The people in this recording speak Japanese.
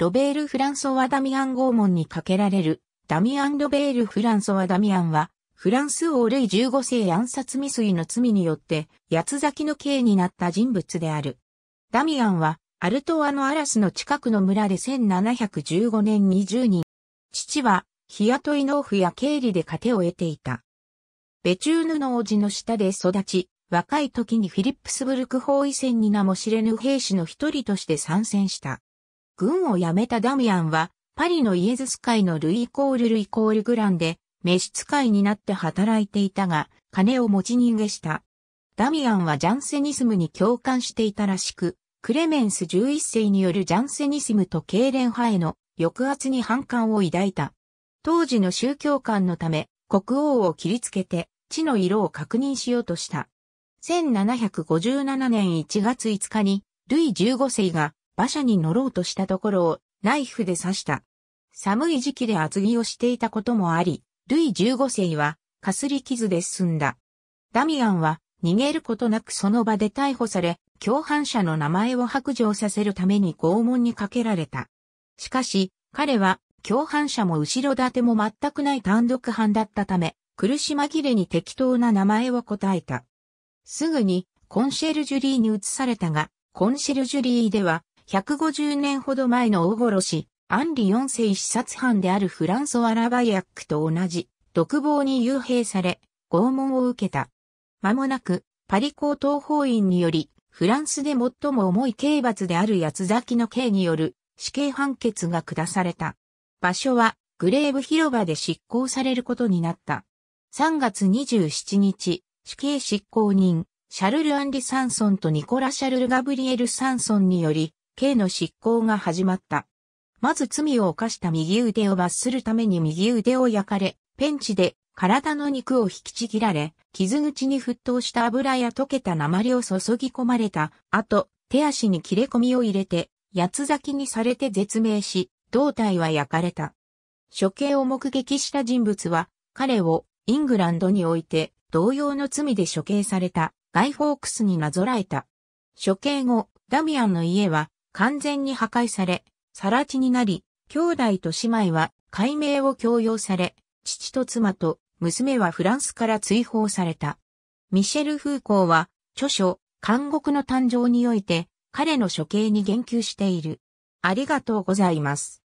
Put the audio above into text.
ロベール・フランソワ・ダミアン拷問にかけられる、ダミアン・ロベール・フランソワ・ダミアンは、フランス王ルイ15世暗殺未遂の罪によって、八つ咲きの刑になった人物である。ダミアンは、アルトワのアラスの近くの村で1715年に10人。父は、日雇い農夫や経理で糧を得ていた。ベチューヌの王子の下で育ち、若い時にフィリップスブルク包囲戦に名も知れぬ兵士の一人として参戦した。軍を辞めたダミアンは、パリのイエズス会のルイコールルイコールグランで、召使いになって働いていたが、金を持ち逃げした。ダミアンはジャンセニスムに共感していたらしく、クレメンス11世によるジャンセニスムと経連派への抑圧に反感を抱いた。当時の宗教観のため、国王を切りつけて、地の色を確認しようとした。1757年1月5日に、ルイ15世が馬車に乗ろうとしたところをナイフで刺した。寒い時期で厚着をしていたこともあり、ルイ15世はかすり傷で済んだ。ダミアンは逃げることなくその場で逮捕され、共犯者の名前を白状させるために拷問にかけられた。しかし、彼は共犯者も後ろ盾も全くない単独犯だったため、苦し紛れに適当な名前を答えた。すぐにコンシェルジュリーに移されたが、コンシェルジュリーでは150年ほど前の大殺し、アンリ4世視察犯であるフランソワ・ラバヤックと同じ、独房に幽閉され、拷問を受けた。間もなく、パリ高等法院により、フランスで最も重い刑罰である八つ咲きの刑による死刑判決が下された。場所は、グレーブ広場で執行されることになった。3月27日、死刑執行人、シャルル・アンリ・サンソンとニコラ・シャルル・ガブリエル・サンソンにより、刑の執行が始まった。まず罪を犯した右腕を罰するために右腕を焼かれ、ペンチで体の肉を引きちぎられ、傷口に沸騰した油や溶けた鉛を注ぎ込まれた後、手足に切れ込みを入れて、八つ咲きにされて絶命し、胴体は焼かれた。処刑を目撃した人物は、彼をイングランドにおいて同様の罪で処刑されたガイ・フォークスになぞらえた。処刑後、ダミアンの家は完全に破壊され、更地になり、兄弟と姉妹は解明を強要され、父と妻と娘はフランスから追放された。ミシェル・フーコーは、著書、監獄の誕生において、彼の処刑に言及している。ありがとうございます。